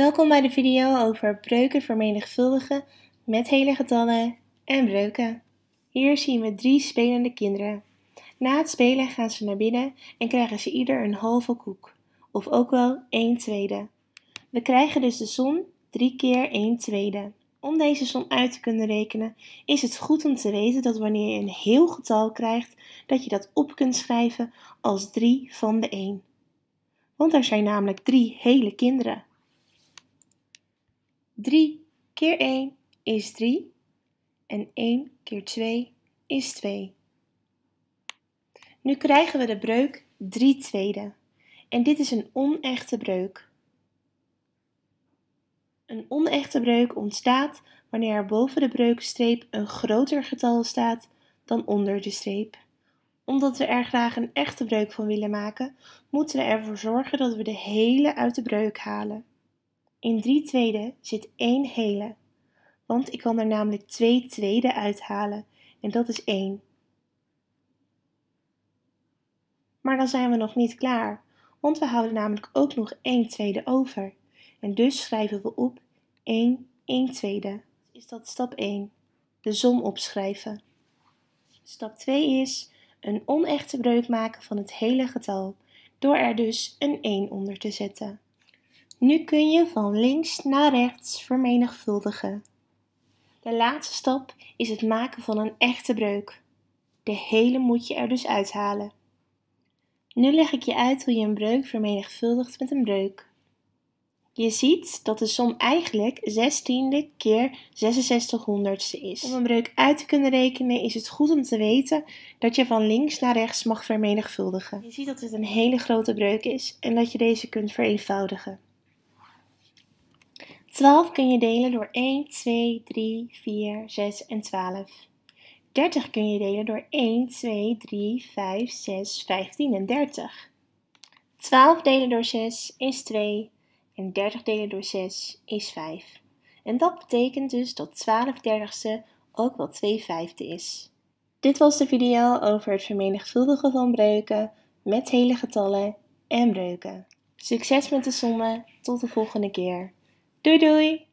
Welkom bij de video over breuken vermenigvuldigen met hele getallen en breuken. Hier zien we drie spelende kinderen. Na het spelen gaan ze naar binnen en krijgen ze ieder een halve koek, of ook wel 1 tweede. We krijgen dus de som 3 keer 1 tweede. Om deze som uit te kunnen rekenen is het goed om te weten dat wanneer je een heel getal krijgt, dat je dat op kunt schrijven als 3 van de 1. Want er zijn namelijk drie hele kinderen. 3 keer 1 is 3 en 1 keer 2 is 2. Nu krijgen we de breuk 3 tweede. En dit is een onechte breuk. Een onechte breuk ontstaat wanneer er boven de breukstreep een groter getal staat dan onder de streep. Omdat we er graag een echte breuk van willen maken, moeten we ervoor zorgen dat we de hele uit de breuk halen. In 3 tweeden zit 1 hele, want ik kan er namelijk 2 tweeden uithalen en dat is 1. Maar dan zijn we nog niet klaar, want we houden namelijk ook nog 1 tweede over. En dus schrijven we op 1 1 tweede. Is dat stap 1, de som opschrijven. Stap 2 is een onechte breuk maken van het hele getal, door er dus een 1 onder te zetten. Nu kun je van links naar rechts vermenigvuldigen. De laatste stap is het maken van een echte breuk. De hele moet je er dus uithalen. Nu leg ik je uit hoe je een breuk vermenigvuldigt met een breuk. Je ziet dat de som eigenlijk 16 keer 6600 honderdste is. Om een breuk uit te kunnen rekenen is het goed om te weten dat je van links naar rechts mag vermenigvuldigen. Je ziet dat dit een hele grote breuk is en dat je deze kunt vereenvoudigen. 12 kun je delen door 1, 2, 3, 4, 6 en 12. 30 kun je delen door 1, 2, 3, 5, 6, 15 en 30. 12 delen door 6 is 2 en 30 delen door 6 is 5. En dat betekent dus dat 12 dertigste ook wel 2 vijfde is. Dit was de video over het vermenigvuldigen van breuken met hele getallen en breuken. Succes met de sommen, tot de volgende keer. Doei doei!